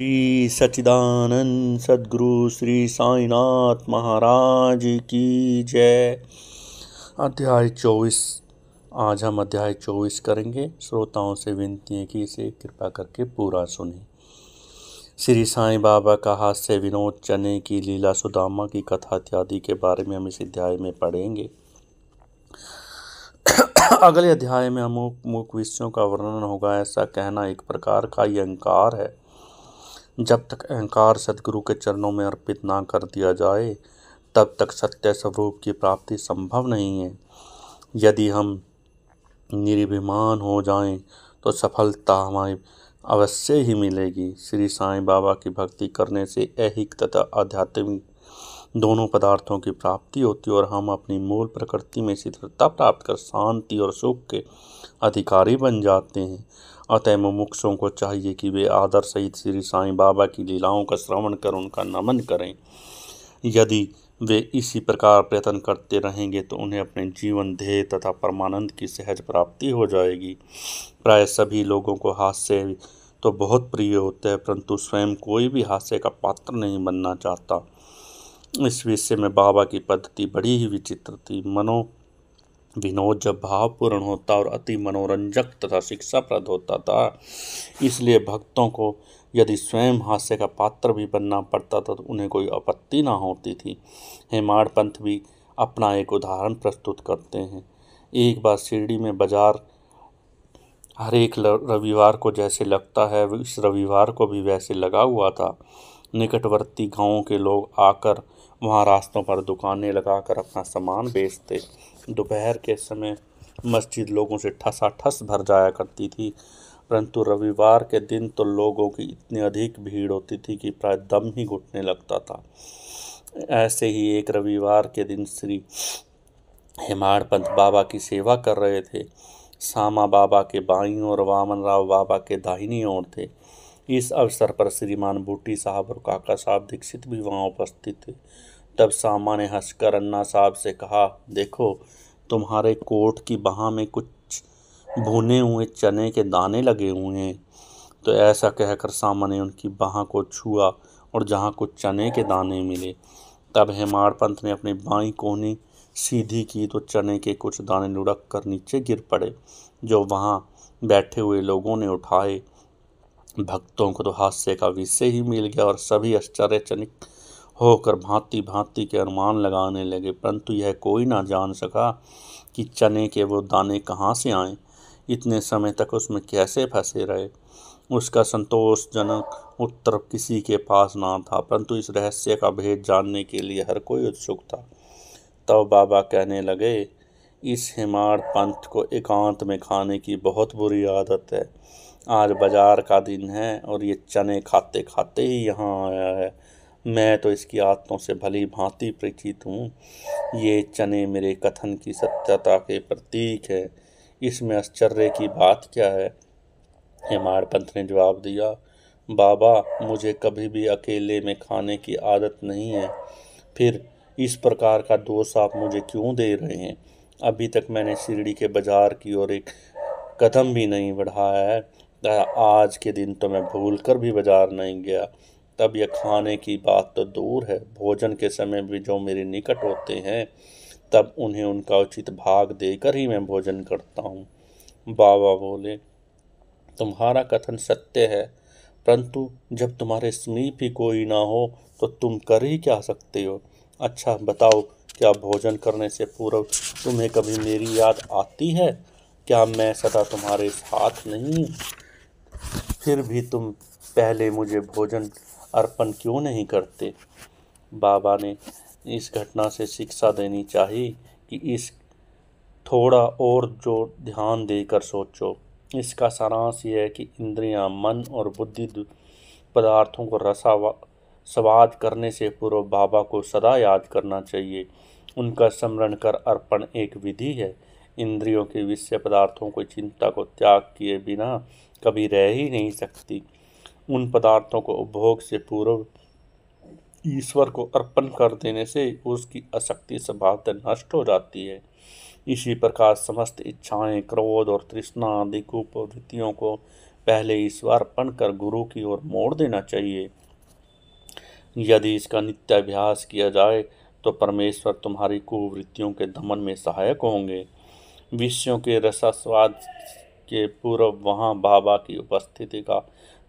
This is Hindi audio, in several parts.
श्री सचिदानंद सदगुरु श्री साईनाथ महाराज की जय अध्याय चौबीस आज हम अध्याय चौबीस करेंगे श्रोताओं से विनती है कि इसे कृपा करके पूरा सुने श्री साईं बाबा का हास्य विनोद चने की लीला सुदामा की कथा इत्यादि के बारे में हम इस अध्याय में पढ़ेंगे अगले अध्याय में अमूक मुख विषयों का वर्णन होगा ऐसा कहना एक प्रकार का अहंकार है जब तक अहंकार सदगुरु के चरणों में अर्पित ना कर दिया जाए तब तक सत्य स्वरूप की प्राप्ति संभव नहीं है यदि हम निर्भिमान हो जाएं तो सफलता हमारी अवश्य ही मिलेगी श्री साईं बाबा की भक्ति करने से ऐहिक तथा आध्यात्मिक दोनों पदार्थों की प्राप्ति होती है और हम अपनी मूल प्रकृति में स्थिरता प्राप्त कर शांति और सुख के अधिकारी बन जाते हैं अतः मुमुक्षों को चाहिए कि वे आदर सहित श्री साईं बाबा की लीलाओं का श्रवण कर उनका नमन करें यदि वे इसी प्रकार प्रयत्न करते रहेंगे तो उन्हें अपने जीवन ध्येय तथा परमानंद की सहज प्राप्ति हो जाएगी प्राय सभी लोगों को हास्य तो बहुत प्रिय होते हैं परंतु स्वयं कोई भी हास्य का पात्र नहीं बनना चाहता इस विषय में बाबा की पद्धति बड़ी ही विचित्र थी मनो विनोद जब भावपूर्ण होता और अति मनोरंजक तथा शिक्षाप्रद होता था इसलिए भक्तों को यदि स्वयं हास्य का पात्र भी बनना पड़ता था तो उन्हें कोई आपत्ति ना होती थी हेमाड़ पंथ भी अपना एक उदाहरण प्रस्तुत करते हैं एक बार शिरडी में बाजार हर एक रविवार को जैसे लगता है इस रविवार को भी वैसे लगा हुआ था निकटवर्ती गांवों के लोग आकर वहाँ रास्तों पर दुकानें लगाकर अपना सामान बेचते दोपहर के समय मस्जिद लोगों से ठसा ठस भर जाया करती थी परंतु रविवार के दिन तो लोगों की इतनी अधिक भीड़ होती थी कि प्राय दम ही घुटने लगता था ऐसे ही एक रविवार के दिन श्री हेमाड़ पंत बाबा की सेवा कर रहे थे सामा बाबा के बाई और वामन राव बाबा के दाहिनी ओर थे इस अवसर पर श्रीमान बूटी साहब और काका साहब दीक्षित भी वहाँ उपस्थित थे तब सामा ने हंसकर अन्ना साहब से कहा देखो तुम्हारे कोट की बाह में कुछ भुने हुए चने के दाने लगे हुए हैं तो ऐसा कहकर सामा ने उनकी बाह को छुआ और जहाँ कुछ चने के दाने मिले तब हेमाड़ पंत ने अपनी बाई कोहनी सीधी की तो चने के कुछ दाने लुढ़क कर नीचे गिर पड़े जो वहाँ बैठे हुए लोगों ने उठाए भक्तों को तो हास्य का विषय ही मिल गया और सभी आश्चर्यचनिक होकर भांति भांति के अनुमान लगाने लगे परंतु यह कोई ना जान सका कि चने के वो दाने कहाँ से आए इतने समय तक उसमें कैसे फंसे रहे उसका संतोषजनक उत्तर किसी के पास ना था परंतु इस रहस्य का भेद जानने के लिए हर कोई उत्सुक था तब तो बाबा कहने लगे इस हिमाड़ पंथ को एकांत में खाने की बहुत बुरी आदत है आज बाजार का दिन है और ये चने खाते खाते ही यहाँ आया है मैं तो इसकी आदतों से भली भांति परिचित हूँ ये चने मेरे कथन की सत्यता के प्रतीक है इसमें आश्चर्य की बात क्या है हेमाड़ पंथ ने जवाब दिया बाबा मुझे कभी भी अकेले में खाने की आदत नहीं है फिर इस प्रकार का दोष आप मुझे क्यों दे रहे हैं अभी तक मैंने शिरडी के बाज़ार की ओर एक कदम भी नहीं बढ़ाया है आज के दिन तो मैं भूल कर भी बाज़ार नहीं गया तब यह खाने की बात तो दूर है भोजन के समय भी जो मेरे निकट होते हैं तब उन्हें उनका उचित भाग देकर ही मैं भोजन करता हूँ बाबा बोले तुम्हारा कथन सत्य है परंतु जब तुम्हारे समीप ही कोई ना हो तो तुम कर ही क्या सकते हो अच्छा बताओ क्या भोजन करने से पूर्व तुम्हें कभी मेरी याद आती है क्या मैं सदा तुम्हारे साथ नहीं फिर भी तुम पहले मुझे भोजन अर्पण क्यों नहीं करते बाबा ने इस घटना से शिक्षा देनी चाहिए कि इस थोड़ा और जो ध्यान देकर सोचो इसका सारांश यह है कि इंद्रियां, मन और बुद्धि पदार्थों को रसा स्वाद करने से पूर्व बाबा को सदा याद करना चाहिए उनका स्मरण कर अर्पण एक विधि है इंद्रियों के विषय पदार्थों को चिंता को त्याग किए बिना कभी रह ही नहीं सकती उन पदार्थों को उपभोग से पूर्व ईश्वर को अर्पण कर देने से उसकी अशक्ति स्वभावतः नष्ट हो जाती है इसी प्रकार समस्त इच्छाएं क्रोध और तृष्णा आदि कुपवृत्तियों को पहले ईश्वर अर्पण कर गुरु की ओर मोड़ देना चाहिए यदि इसका नित्याभ्यास किया जाए तो परमेश्वर तुम्हारी कुवृत्तियों के दमन में सहायक होंगे विषयों के रसास्वाद के पूर्व वहाँ बाबा की उपस्थिति का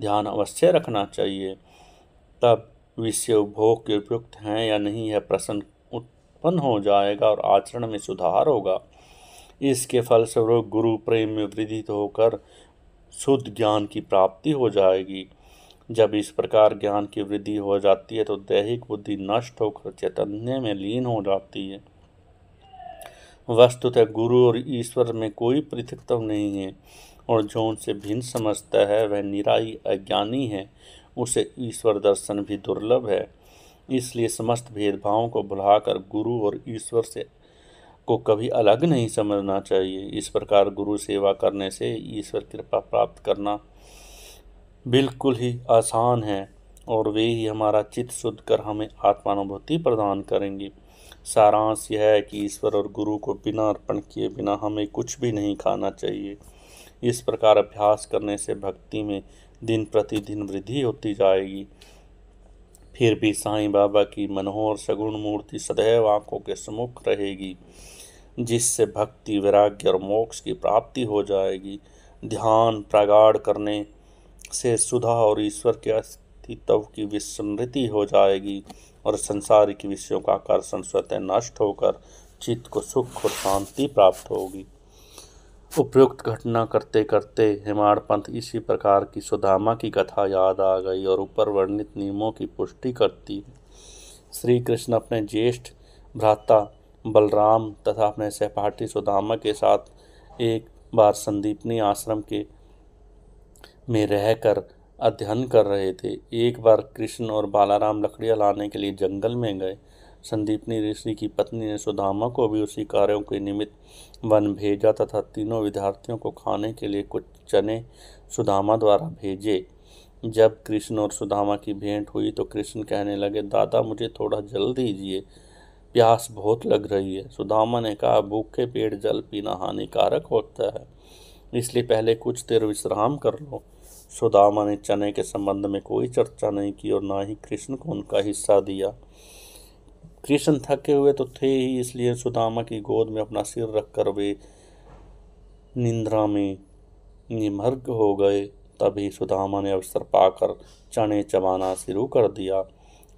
ध्यान अवश्य रखना चाहिए तब विषय उपभोग के उपयुक्त हैं या नहीं है प्रश्न उत्पन्न हो जाएगा और आचरण में सुधार होगा इसके फलस्वरूप गुरु प्रेम में वृद्धि होकर शुद्ध ज्ञान की प्राप्ति हो जाएगी जब इस प्रकार ज्ञान की वृद्धि हो जाती है तो दैहिक बुद्धि नष्ट होकर चैतन्य में लीन हो जाती है वस्तुतः गुरु और ईश्वर में कोई पृथकत्व नहीं है और जो उनसे भिन्न समझता है वह निराई अज्ञानी है उसे ईश्वर दर्शन भी दुर्लभ है इसलिए समस्त भेदभावों को भुलाकर गुरु और ईश्वर से को कभी अलग नहीं समझना चाहिए इस प्रकार गुरु सेवा करने से ईश्वर कृपा प्राप्त करना बिल्कुल ही आसान है और वे ही हमारा चित्त शुद्ध कर हमें आत्मानुभूति प्रदान करेंगी सारांश यह है कि ईश्वर और गुरु को बिना अर्पण किए बिना हमें कुछ भी नहीं खाना चाहिए इस प्रकार अभ्यास करने से भक्ति में दिन प्रतिदिन वृद्धि होती जाएगी फिर भी साईं बाबा की मनोहर सगुण मूर्ति सदैव आंखों के सम्मुख रहेगी जिससे भक्ति वैराग्य और मोक्ष की प्राप्ति हो जाएगी ध्यान प्रगाढ़ करने से सुधा और ईश्वर के थी तव की विस्मृति हो जाएगी और संसारिक विषयों का आकर्षण स्वतः नष्ट होकर चित्त को सुख और शांति प्राप्त होगी उपयुक्त घटना करते करते हिमाड़ पंथ इसी प्रकार की सुधामा की कथा याद आ गई और ऊपर वर्णित नियमों की पुष्टि करती है श्री कृष्ण अपने ज्येष्ठ भ्राता बलराम तथा अपने सहपाठी सुदामा के साथ एक बार संदीपनी आश्रम के में रहकर अध्ययन कर रहे थे एक बार कृष्ण और बालाराम लकड़ियाँ लाने के लिए जंगल में गए संदीपनी ऋषि की पत्नी ने सुधामा को भी उसी कार्यों के निमित्त वन भेजा तथा तीनों विद्यार्थियों को खाने के लिए कुछ चने सुधामा द्वारा भेजे जब कृष्ण और सुधामा की भेंट हुई तो कृष्ण कहने लगे दादा मुझे थोड़ा जल दीजिए प्यास बहुत लग रही है सुधामा ने कहा भूखे पेट जल पीना हानिकारक होता है इसलिए पहले कुछ देर विश्राम कर लो सुदामा ने चने के संबंध में कोई चर्चा नहीं की और ना ही कृष्ण को उनका हिस्सा दिया कृष्ण थके हुए तो थे ही इसलिए सुदामा की गोद में अपना सिर रखकर वे निंद्रा में निमर्ग हो गए तभी सुदामा ने अवसर पाकर चने चबाना शुरू कर दिया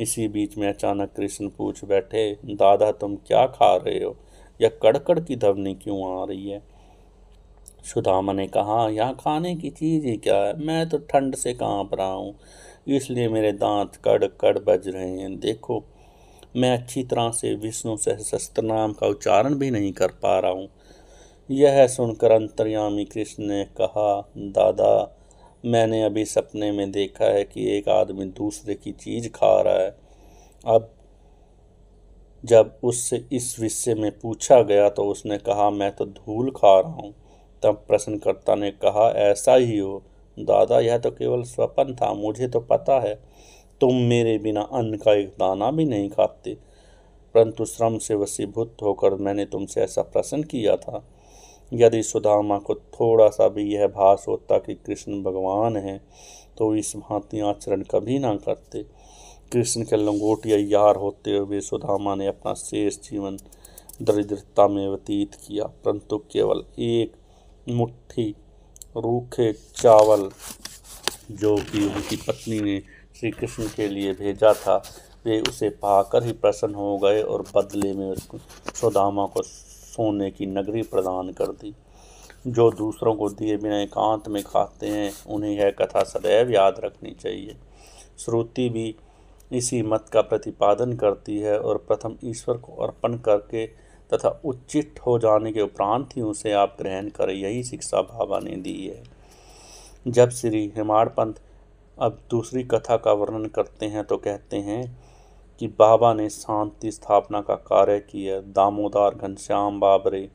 इसी बीच में अचानक कृष्ण पूछ बैठे दादा तुम क्या खा रहे हो यह कड़कड़ की धवनी क्यों आ रही है सुदामा ने कहा यहाँ खाने की चीज़ ही क्या है मैं तो ठंड से कांप रहा हूँ इसलिए मेरे दांत कड़ कड़ बज रहे हैं देखो मैं अच्छी तरह से विष्णु सहस्त्र नाम का उच्चारण भी नहीं कर पा रहा हूँ यह सुनकर अंतर्यामी कृष्ण ने कहा दादा मैंने अभी सपने में देखा है कि एक आदमी दूसरे की चीज़ खा रहा है अब जब उससे इस विषय में पूछा गया तो उसने कहा मैं तो धूल खा रहा हूँ तब प्रश्नकर्ता ने कहा ऐसा ही हो दादा यह तो केवल स्वप्न था मुझे तो पता है तुम मेरे बिना अन्न का एक दाना भी नहीं खाते परंतु श्रम से वसीभूत होकर मैंने तुमसे ऐसा प्रश्न किया था यदि सुदामा को थोड़ा सा भी यह भास होता कि कृष्ण भगवान हैं तो इस भांति आचरण कभी ना करते कृष्ण के लंगोटिया यार होते हुए सुदामा ने अपना शेष जीवन दरिद्रता में व्यतीत किया परंतु केवल एक मुट्ठी रूखे चावल जो कि उनकी पत्नी ने श्री कृष्ण के लिए भेजा था वे उसे पाकर ही प्रसन्न हो गए और बदले में उसको सुदामा को सोने की नगरी प्रदान कर दी जो दूसरों को दिए बिना एकांत में खाते हैं उन्हें यह कथा सदैव याद रखनी चाहिए श्रुति भी इसी मत का प्रतिपादन करती है और प्रथम ईश्वर को अर्पण करके तथा उचित हो जाने के उपरांत ही उसे आप ग्रहण करें यही शिक्षा बाबा ने दी है जब श्री हिमाड़ पंत अब दूसरी कथा का वर्णन करते हैं तो कहते हैं कि बाबा ने शांति स्थापना का कार्य किया दामोदार घनश्याम बाबरे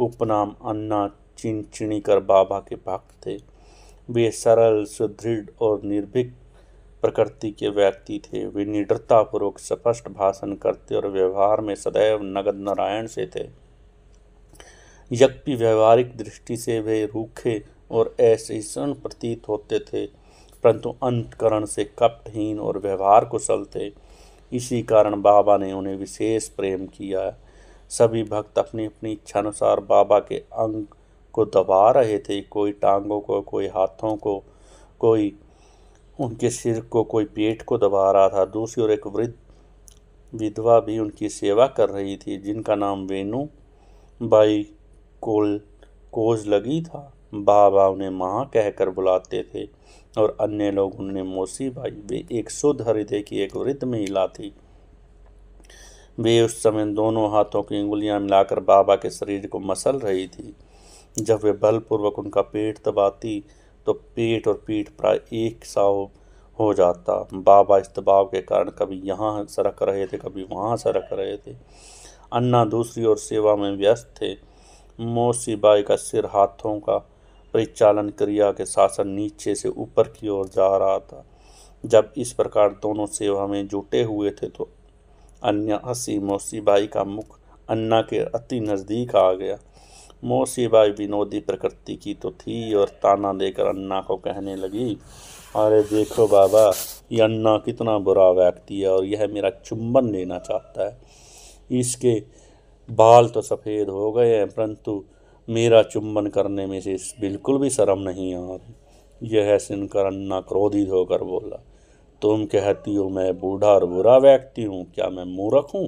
उपनाम अन्ना चिंचिणी कर बाबा के भक्त थे वे सरल सुदृढ़ और निर्भीक प्रकृति के व्यक्ति थे वे निडरतापूर्वक स्पष्ट भाषण करते और व्यवहार में सदैव नगद नारायण से थे यद्यपि व्यवहारिक दृष्टि से वे रूखे और असहिष्ण प्रतीत होते थे परंतु अंतकरण से कपटहीन और व्यवहार कुशल थे इसी कारण बाबा ने उन्हें विशेष प्रेम किया सभी भक्त अपनी अपनी इच्छानुसार बाबा के अंग को दबा रहे थे कोई टांगों को कोई हाथों को कोई उनके सिर को कोई पेट को दबा रहा था दूसरी ओर एक वृद्ध विधवा भी उनकी सेवा कर रही थी जिनका नाम वेणु बाई कोल कोज लगी था बाबा उन्हें माँ कहकर बुलाते थे और अन्य लोग उन्हें मौसी भाई वे एक शुद्ध हृदय की एक वृद्ध महिला थी वे उस समय दोनों हाथों की उंगलियां मिलाकर बाबा के शरीर को मसल रही थी जब वे बलपूर्वक उनका पेट दबाती तो पेट और पीठ प्राय एक सा हो जाता बाबा इस दबाव के कारण कभी यहाँ सरक रहे थे कभी वहाँ सरक रहे थे अन्ना दूसरी ओर सेवा में व्यस्त थे मौसी बाई का सिर हाथों का परिचालन क्रिया के शासन नीचे से ऊपर की ओर जा रहा था जब इस प्रकार दोनों सेवा में जुटे हुए थे तो अन्य हसी मौसी बाई का मुख अन्ना के अति नज़दीक आ गया मौसी बाई विनोदी प्रकृति की तो थी और ताना देकर अन्ना को कहने लगी अरे देखो बाबा ये अन्ना कितना बुरा व्यक्ति है और यह मेरा चुंबन लेना चाहता है इसके बाल तो सफ़ेद हो गए हैं परंतु मेरा चुंबन करने में से बिल्कुल भी शर्म नहीं आ रही यह सुनकर अन्ना क्रोधित होकर बोला तुम कहती हो मैं बूढ़ा और बुरा व्यक्ति हूँ क्या मैं मूर्ख हूँ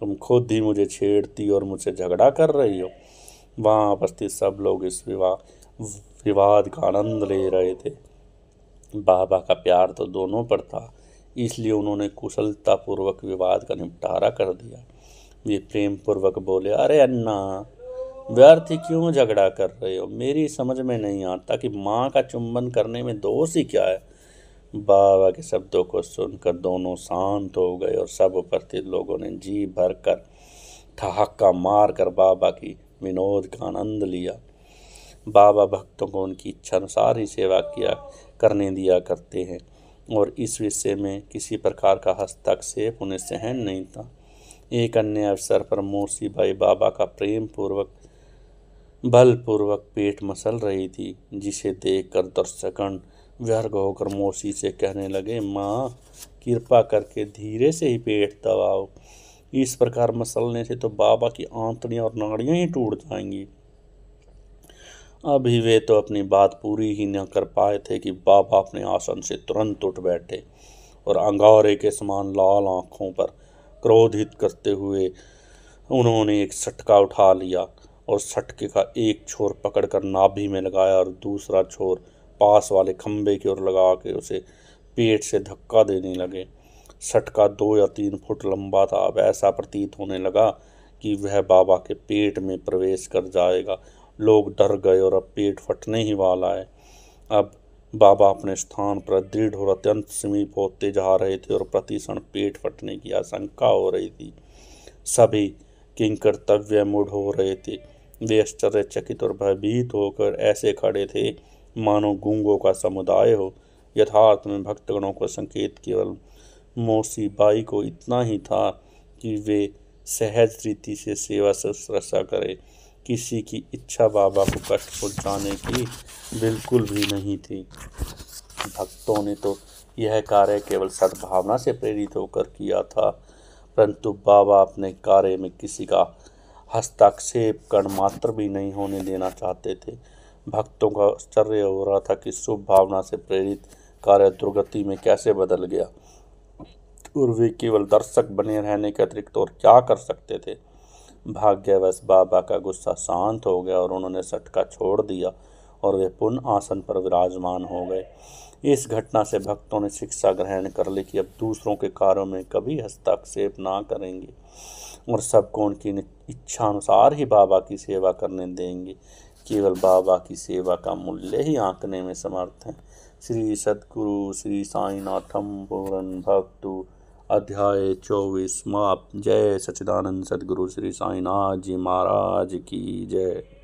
तुम खुद ही मुझे छेड़ती और मुझसे झगड़ा कर रही हो वहाँ उपस्थित सब लोग इस विवाह विवाद का आनंद ले रहे थे बाबा का प्यार तो दोनों पर था इसलिए उन्होंने कुशलतापूर्वक विवाद का निपटारा कर दिया वे प्रेम पूर्वक बोले अरे अन्ना व्यर्थ क्यों झगड़ा कर रहे हो मेरी समझ में नहीं आता कि माँ का चुंबन करने में दोष ही क्या है बाबा के शब्दों को सुनकर दोनों शांत हो गए और सब उपस्थित लोगों ने जी भर कर ठहाका मार कर बाबा की विनोद का आनंद लिया बाबा भक्तों को उनकी इच्छा अनुसार ही सेवा किया करने दिया करते हैं और इस विषय में किसी प्रकार का हस्तक्षेप उन्हें सहन नहीं था एक अन्य अवसर पर मूर्सी भाई बाबा का प्रेम पूर्वक बलपूर्वक पेट मसल रही थी जिसे देखकर दर्शक व्यर्ग होकर मौसी से कहने लगे माँ कृपा करके धीरे से ही पेट दबाओ इस प्रकार मसलने से तो बाबा की आंतड़ियाँ और नाड़ियाँ ही टूट जाएंगी अभी वे तो अपनी बात पूरी ही न कर पाए थे कि बाबा अपने आसन से तुरंत उठ बैठे और अंगारे के समान लाल आँखों पर क्रोधित करते हुए उन्होंने एक सटका उठा लिया और सटके का एक छोर पकड़कर नाभि में लगाया और दूसरा छोर पास वाले खम्भे की ओर लगा के उसे पेट से धक्का देने लगे सटका दो या तीन फुट लंबा था अब ऐसा प्रतीत होने लगा कि वह बाबा के पेट में प्रवेश कर जाएगा लोग डर गए और अब पेट फटने ही वाला है अब बाबा अपने स्थान पर दृढ़ और अत्यंत समीप होते जा रहे थे और क्षण पेट फटने की आशंका हो रही थी सभी किंकर्तव्य मूढ़ हो रहे थे वे आश्चर्यचकित और भयभीत होकर ऐसे खड़े थे मानो गूंगों का समुदाय हो यथार्थ में भक्तगणों को संकेत केवल मौसी बाई को इतना ही था कि वे सहज रीति से सेवा शुश्रूषा करें किसी की इच्छा बाबा को कष्ट पहुँचाने की बिल्कुल भी नहीं थी भक्तों ने तो यह कार्य केवल सद्भावना से प्रेरित होकर किया था परंतु बाबा अपने कार्य में किसी का हस्ताक्षेप कण मात्र भी नहीं होने देना चाहते थे भक्तों का आश्चर्य हो रहा था कि शुभ भावना से प्रेरित कार्य दुर्गति में कैसे बदल गया और वे केवल दर्शक बने रहने के अतिरिक्त और क्या कर सकते थे भाग्यवश बाबा का गुस्सा शांत हो गया और उन्होंने सटका छोड़ दिया और वे पुनः आसन पर विराजमान हो गए इस घटना से भक्तों ने शिक्षा ग्रहण कर ली कि अब दूसरों के कार्यों में कभी हस्तक्षेप ना करेंगे और सबको उनकी इच्छानुसार ही बाबा की सेवा करने देंगे केवल बाबा की सेवा का मूल्य ही आंकने में समर्थ हैं श्री सदगुरु श्री साईनाथम पूरण भक्तु अध्याय चौबीस माप जय सचिदानंद सदगुरु श्री साईनाथ जी महाराज की जय